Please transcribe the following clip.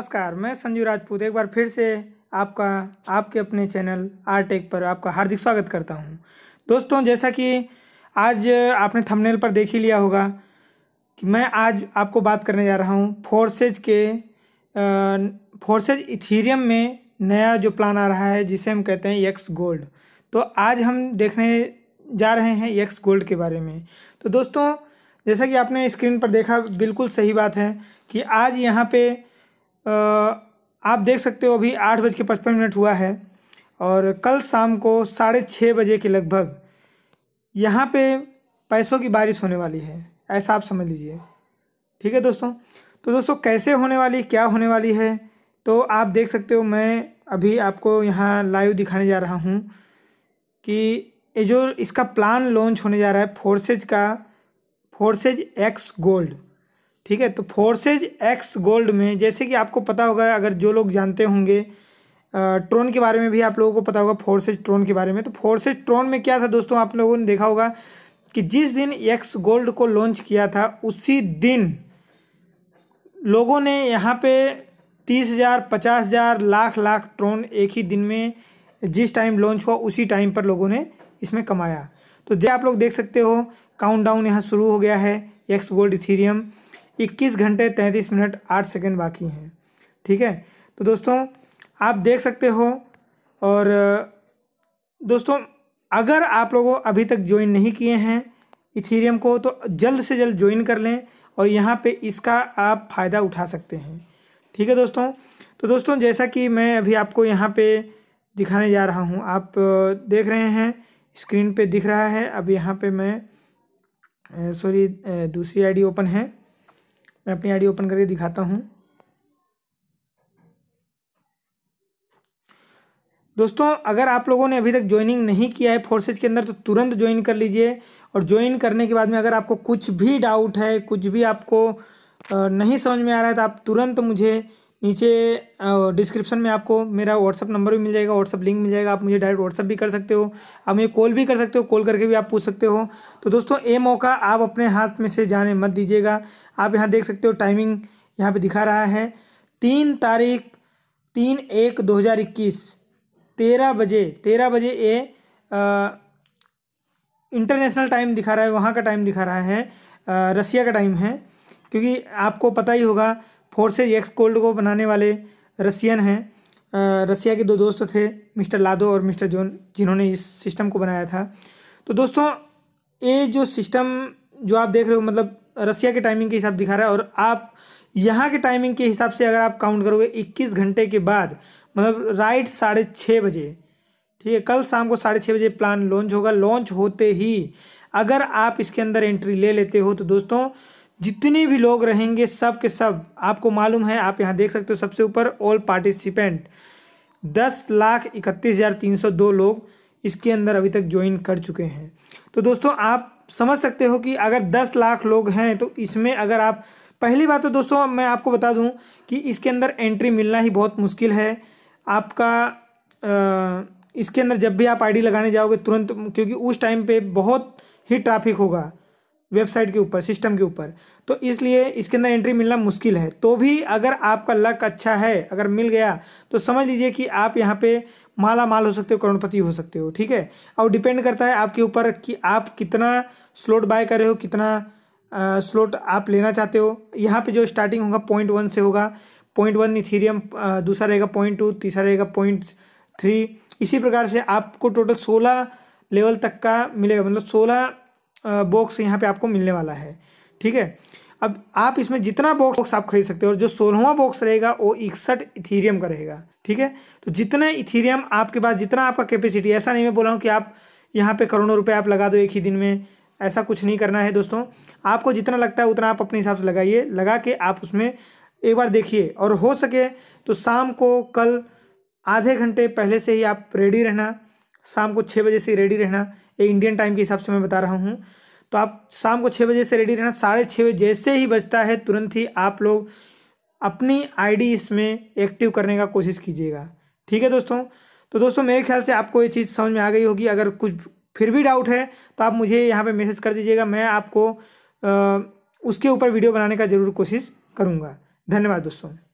नमस्कार मैं संजू राजपूत एक बार फिर से आपका आपके अपने चैनल आर टेक पर आपका हार्दिक स्वागत करता हूं दोस्तों जैसा कि आज आपने थंबनेल पर देख ही लिया होगा कि मैं आज आपको बात करने जा रहा हूं फोर्सेज के फोर्सेज इथीरियम में नया जो प्लान आ रहा है जिसे हम कहते हैं यक्स गोल्ड तो आज हम देखने जा रहे हैं यक्स गोल्ड के बारे में तो दोस्तों जैसा कि आपने स्क्रीन पर देखा बिल्कुल सही बात है कि आज यहाँ पे आप देख सकते हो अभी आठ बज के पचपन मिनट हुआ है और कल शाम को साढ़े छः बजे के लगभग यहाँ पे पैसों की बारिश होने वाली है ऐसा आप समझ लीजिए ठीक है दोस्तों तो दोस्तों कैसे होने वाली क्या होने वाली है तो आप देख सकते हो मैं अभी आपको यहाँ लाइव दिखाने जा रहा हूँ कि ये जो इसका प्लान लॉन्च होने जा रहा है फोर्सेज का फोर्सेज एक्स गोल्ड ठीक है तो फोर्सेज एक्स गोल्ड में जैसे कि आपको पता होगा अगर जो लोग जानते होंगे ट्रोन के बारे में भी आप लोगों को पता होगा फोर्सेज ट्रोन के बारे में तो फोर्सेज ट्रोन में क्या था दोस्तों आप लोगों ने देखा होगा कि जिस दिन एक्स गोल्ड को लॉन्च किया था उसी दिन लोगों ने यहाँ पे तीस हज़ार पचास हज़ार लाख लाख ट्रोन एक ही दिन में जिस टाइम लॉन्च हुआ उसी टाइम पर लोगों ने इसमें कमाया तो जैसे आप लोग देख सकते हो डाउन यहाँ शुरू हो गया है एक्स गोल्ड इथीरियम इक्कीस घंटे तैंतीस मिनट आठ सेकेंड बाकी हैं ठीक है तो दोस्तों आप देख सकते हो और दोस्तों अगर आप लोगों अभी तक ज्वाइन नहीं किए हैं इथेरियम को तो जल्द से जल्द ज्वाइन कर लें और यहाँ पे इसका आप फ़ायदा उठा सकते हैं ठीक है दोस्तों तो दोस्तों जैसा कि मैं अभी आपको यहाँ पे दिखाने जा रहा हूँ आप देख रहे हैं स्क्रीन पे दिख रहा है अब यहाँ पे मैं सॉरी दूसरी आईडी ओपन है मैं अपनी आईडी ओपन करके दिखाता हूँ दोस्तों अगर आप लोगों ने अभी तक ज्वाइनिंग नहीं किया है फोर्सेज के अंदर तो तुरंत ज्वाइन कर लीजिए और ज्वाइन करने के बाद में अगर आपको कुछ भी डाउट है कुछ भी आपको नहीं समझ में आ रहा है तो आप तुरंत मुझे नीचे डिस्क्रिप्शन में आपको मेरा व्हाट्सअप नंबर भी मिल जाएगा व्हाट्सअप लिंक मिल जाएगा आप मुझे डायरेक्ट व्हाट्सअप भी कर सकते हो आप मुझे कॉल भी कर सकते हो कॉल करके भी आप पूछ सकते हो तो दोस्तों ये मौका आप अपने हाथ में से जाने मत दीजिएगा आप यहाँ देख सकते हो टाइमिंग यहाँ पर दिखा रहा है तीन तारीख तीन एक दो हज़ार इक्कीस तेरह बजे तेरह बजे ए इंटरनेशनल टाइम दिखा रहा है वहाँ का टाइम दिखा रहा है रसिया का टाइम है क्योंकि आपको पता ही होगा फोर्सेज एक्स कोल्ड को बनाने वाले रसियन हैं रसिया के दो दोस्त थे मिस्टर लादो और मिस्टर जोन जिन्होंने इस सिस्टम को बनाया था तो दोस्तों ये जो सिस्टम जो आप देख रहे हो मतलब रसिया के टाइमिंग के हिसाब दिखा रहा है और आप यहाँ के टाइमिंग के हिसाब से अगर आप काउंट करोगे इक्कीस घंटे के बाद मतलब राइट साढ़े छः बजे ठीक है कल शाम को साढ़े छः बजे प्लान लॉन्च होगा लॉन्च होते ही अगर आप इसके अंदर एंट्री ले लेते हो तो दोस्तों जितने भी लोग रहेंगे सब के सब आपको मालूम है आप यहाँ देख सकते हो सबसे ऊपर ऑल पार्टिसिपेंट दस लाख इकतीस हज़ार तीन सौ दो लोग इसके अंदर अभी तक ज्वाइन कर चुके हैं तो दोस्तों आप समझ सकते हो कि अगर दस लाख लोग हैं तो इसमें अगर आप पहली बात तो दोस्तों मैं आपको बता दूं कि इसके अंदर एंट्री मिलना ही बहुत मुश्किल है आपका आ, इसके अंदर जब भी आप आईडी लगाने जाओगे तुरंत क्योंकि उस टाइम पे बहुत ही ट्रैफिक होगा वेबसाइट के ऊपर सिस्टम के ऊपर तो इसलिए इसके अंदर एंट्री मिलना मुश्किल है तो भी अगर आपका लक अच्छा है अगर मिल गया तो समझ लीजिए कि आप यहाँ पे माला माल हो सकते हो करोड़पति हो सकते हो ठीक है और डिपेंड करता है आपके ऊपर कि आप कितना स्लोट बाय कर रहे हो कितना स्लोट आप लेना चाहते हो यहाँ पर जो स्टार्टिंग होगा पॉइंट वन से होगा पॉइंट वन दूसरा रहेगा पॉइंट टू तीसरा रहेगा पॉइंट थ्री इसी प्रकार से आपको टोटल सोलह लेवल तक का मिलेगा मतलब सोलह बॉक्स यहाँ पे आपको मिलने वाला है ठीक है अब आप इसमें जितना बॉक्स आप खरीद सकते हो और जो सोलहवा बॉक्स रहेगा वो इकसठ इथीरियम का रहेगा ठीक है तो जितने इथीरियम आपके पास जितना आपका कैपेसिटी ऐसा नहीं मैं बोला हूँ कि आप यहाँ पे करोड़ों रुपए आप लगा दो एक ही दिन में ऐसा कुछ नहीं करना है दोस्तों आपको जितना लगता है उतना आप अपने हिसाब से लगाइए लगा के आप उसमें एक बार देखिए और हो सके तो शाम को कल आधे घंटे पहले से ही आप रेडी रहना शाम को छः बजे से रेडी रहना ये इंडियन टाइम के हिसाब से मैं बता रहा हूँ तो आप शाम को छः बजे से रेडी रहना साढ़े छः बजे जैसे ही बजता है तुरंत ही आप लोग अपनी आईडी इसमें एक्टिव करने का कोशिश कीजिएगा ठीक है दोस्तों तो दोस्तों मेरे ख्याल से आपको ये चीज़ समझ में आ गई होगी अगर कुछ फिर भी डाउट है तो आप मुझे यहाँ पर मैसेज कर दीजिएगा मैं आपको आ, उसके ऊपर वीडियो बनाने का ज़रूर कोशिश करूँगा धन्यवाद दोस्तों